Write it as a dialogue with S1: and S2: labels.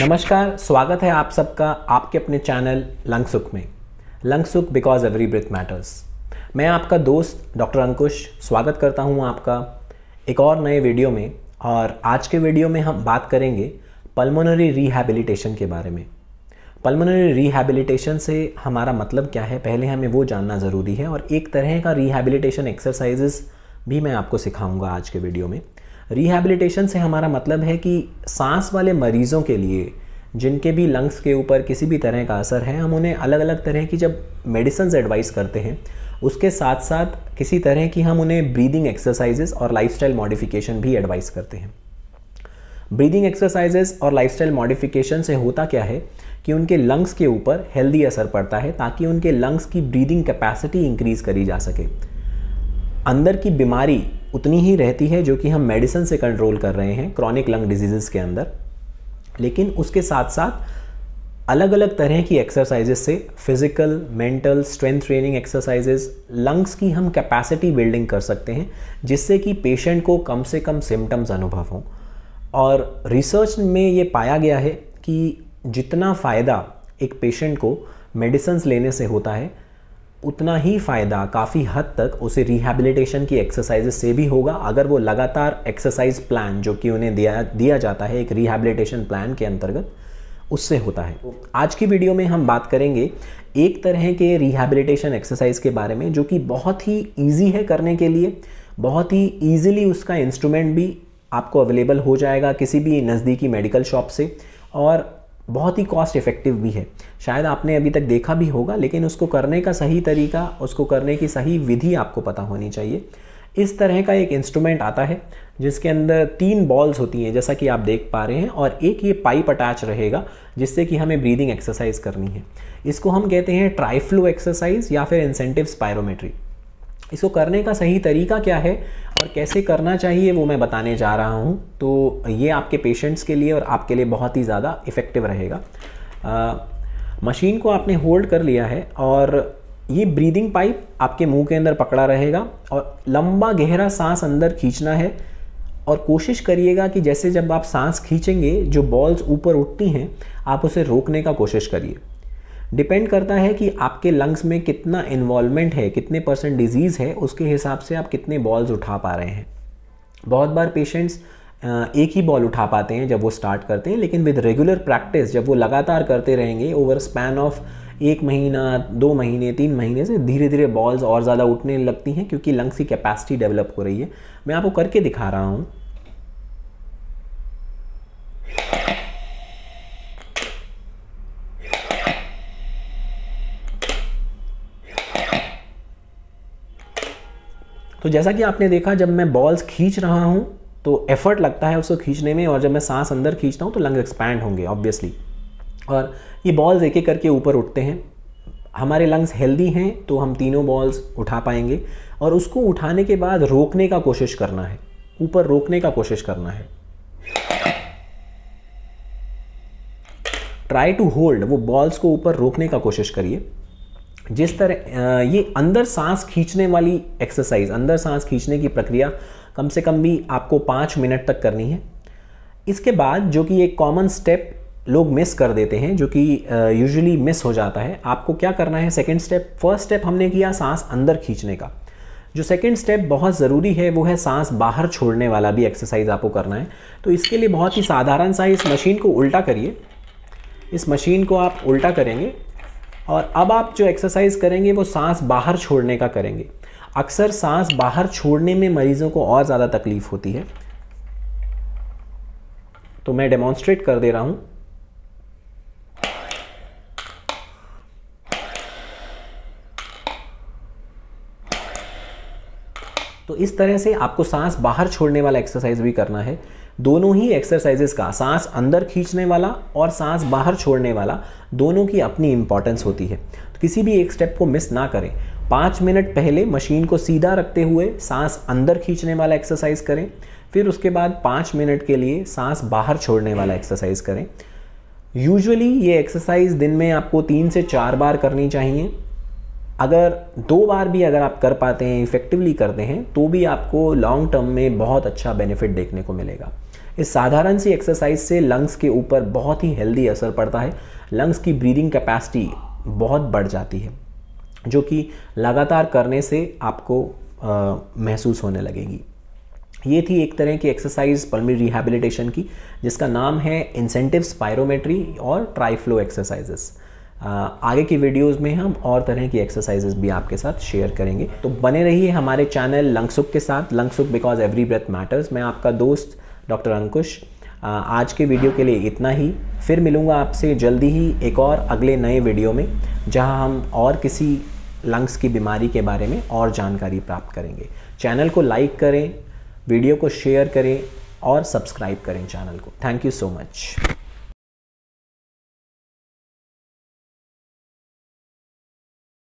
S1: नमस्कार स्वागत है आप सबका आपके अपने चैनल लंग सुख में लंग सुख बिकॉज एवरी ब्रिथ मैटर्स मैं आपका दोस्त डॉक्टर अंकुश स्वागत करता हूं आपका एक और नए वीडियो में और आज के वीडियो में हम बात करेंगे पल्मोनरी रिहैबिलिटेशन के बारे में पल्मोनरी रिहैबिलिटेशन से हमारा मतलब क्या है पहले हमें वो जानना ज़रूरी है और एक तरह का रिहैबिलिटेशन एक्सरसाइजेस भी मैं आपको सिखाऊंगा आज के वीडियो में रिहैबिलिटेशन से हमारा मतलब है कि सांस वाले मरीज़ों के लिए जिनके भी लंग्स के ऊपर किसी भी तरह का असर है हम उन्हें अलग अलग तरह की जब मेडिसन्स एडवाइस करते हैं उसके साथ साथ किसी तरह की हम उन्हें ब्रीदिंग एक्सरसाइजेज और लाइफस्टाइल मॉडिफिकेशन भी एडवाइस करते हैं ब्रीदिंग एक्सरसाइजेज और लाइफस्टाइल मॉडिफिकेशन से होता क्या है कि उनके लंग्स के ऊपर हेल्दी असर पड़ता है ताकि उनके लंग्स की ब्रीदिंग कैपेसिटी इंक्रीज़ करी जा सके अंदर की बीमारी उतनी ही रहती है जो कि हम मेडिसिन से कंट्रोल कर रहे हैं क्रॉनिक लंग डिजीज़ के अंदर लेकिन उसके साथ साथ अलग अलग तरह की एक्सरसाइजेस से physical mental strength training exercises lungs की हम कैपेसिटी बिल्डिंग कर सकते हैं जिससे कि पेशेंट को कम से कम सिम्टम्स अनुभव हों और रिसर्च में ये पाया गया है कि जितना फ़ायदा एक पेशेंट को मेडिसन्स लेने से होता है उतना ही फ़ायदा काफ़ी हद तक उसे रिहेबिलिटेशन की एक्सरसाइज से भी होगा अगर वो लगातार एक्सरसाइज प्लान जो कि उन्हें दिया दिया जाता है एक रिहेबिलिटेशन प्लान के अंतर्गत उससे होता है आज की वीडियो में हम बात करेंगे एक तरह के रिहेबिलिटेशन एक्सरसाइज के बारे में जो कि बहुत ही ईजी है करने के लिए बहुत ही ईजिली उसका इंस्ट्रूमेंट भी आपको अवेलेबल हो जाएगा किसी भी नज़दीकी मेडिकल शॉप से और बहुत ही कॉस्ट इफ़ेक्टिव भी है शायद आपने अभी तक देखा भी होगा लेकिन उसको करने का सही तरीका उसको करने की सही विधि आपको पता होनी चाहिए इस तरह का एक इंस्ट्रूमेंट आता है जिसके अंदर तीन बॉल्स होती हैं जैसा कि आप देख पा रहे हैं और एक ये पाइप अटैच रहेगा जिससे कि हमें ब्रीदिंग एक्सरसाइज करनी है इसको हम कहते हैं ट्राइफ्लो एक्सरसाइज या फिर इंसेंटिव स्पायरोमेट्री इसको करने का सही तरीका क्या है और कैसे करना चाहिए वो मैं बताने जा रहा हूँ तो ये आपके पेशेंट्स के लिए और आपके लिए बहुत ही ज़्यादा इफ़ेक्टिव रहेगा मशीन को आपने होल्ड कर लिया है और ये ब्रीदिंग पाइप आपके मुंह के अंदर पकड़ा रहेगा और लंबा गहरा सांस अंदर खींचना है और कोशिश करिएगा कि जैसे जब आप सांस खींचेंगे जो बॉल्स ऊपर उठती हैं आप उसे रोकने का कोशिश करिए डिपेंड करता है कि आपके लंग्स में कितना इन्वॉल्वमेंट है कितने परसेंट डिजीज़ है उसके हिसाब से आप कितने बॉल्स उठा पा रहे हैं बहुत बार पेशेंट्स एक ही बॉल उठा पाते हैं जब वो स्टार्ट करते हैं लेकिन विद रेगुलर प्रैक्टिस जब वो लगातार करते रहेंगे ओवर स्पैन ऑफ एक महीना दो महीने तीन महीने से धीरे धीरे बॉल्स और ज़्यादा उठने लगती हैं क्योंकि लंग्स की कैपेसिटी डेवलप हो रही है मैं आपको करके दिखा रहा हूँ तो जैसा कि आपने देखा जब मैं बॉल्स खींच रहा हूँ तो एफर्ट लगता है उसको खींचने में और जब मैं सांस अंदर खींचता हूँ तो लंग एक्सपैंड होंगे ऑब्वियसली और ये बॉल्स एक एक करके ऊपर उठते हैं हमारे लंग्स हेल्दी हैं तो हम तीनों बॉल्स उठा पाएंगे और उसको उठाने के बाद रोकने का कोशिश करना है ऊपर रोकने का कोशिश करना है ट्राई टू होल्ड वो बॉल्स को ऊपर रोकने का कोशिश करिए जिस तरह ये अंदर सांस खींचने वाली एक्सरसाइज अंदर सांस खींचने की प्रक्रिया कम से कम भी आपको पाँच मिनट तक करनी है इसके बाद जो कि एक कॉमन स्टेप लोग मिस कर देते हैं जो कि यूजुअली मिस हो जाता है आपको क्या करना है सेकेंड स्टेप फर्स्ट स्टेप हमने किया सांस अंदर खींचने का जो सेकेंड स्टेप बहुत ज़रूरी है वो है सांस बाहर छोड़ने वाला भी एक्सरसाइज आपको करना है तो इसके लिए बहुत ही साधारण सा इस मशीन को उल्टा करिए इस मशीन को आप उल्टा करेंगे और अब आप जो एक्सरसाइज करेंगे वो सांस बाहर छोड़ने का करेंगे अक्सर सांस बाहर छोड़ने में मरीज़ों को और ज़्यादा तकलीफ़ होती है तो मैं डेमॉन्स्ट्रेट कर दे रहा हूँ तो इस तरह से आपको सांस बाहर छोड़ने वाला एक्सरसाइज भी करना है दोनों ही एक्सरसाइजेज का सांस अंदर खींचने वाला और सांस बाहर छोड़ने वाला दोनों की अपनी इंपॉर्टेंस होती है तो किसी भी एक स्टेप को मिस ना करें पाँच मिनट पहले मशीन को सीधा रखते हुए सांस अंदर खींचने वाला एक्सरसाइज करें फिर उसके बाद पाँच मिनट के लिए सांस बाहर छोड़ने वाला एक्सरसाइज करें यूजुअली ये एक्सरसाइज दिन में आपको तीन से चार बार करनी चाहिए अगर दो बार भी अगर आप कर पाते हैं इफ़ेक्टिवली करते हैं तो भी आपको लॉन्ग टर्म में बहुत अच्छा बेनिफिट देखने को मिलेगा इस साधारण सी एक्सरसाइज से लंग्स के ऊपर बहुत ही हेल्दी असर पड़ता है लंग्स की ब्रीदिंग कैपेसिटी बहुत बढ़ जाती है जो कि लगातार करने से आपको महसूस होने लगेगी ये थी एक तरह की एक्सरसाइज पल्मरी रिहेबिलिटेशन की जिसका नाम है इंसेंटिव स्पायरोमेट्री और ट्राईफ्लो एक्सरसाइजेस आगे की वीडियोस में हम और तरह की एक्सरसाइजेज भी आपके साथ शेयर करेंगे तो बने रहिए हमारे चैनल लंगसुक के साथ lungs UK because every breath matters मैं आपका दोस्त डॉक्टर अंकुश आज के वीडियो के लिए इतना ही फिर मिलूँगा आपसे जल्दी ही एक और अगले नए वीडियो में जहाँ हम और किसी लंग्स की बीमारी के बारे में और जानकारी प्राप्त करेंगे चैनल को लाइक करें वीडियो को शेयर करें और सब्सक्राइब करें चैनल को थैंक यू सो मच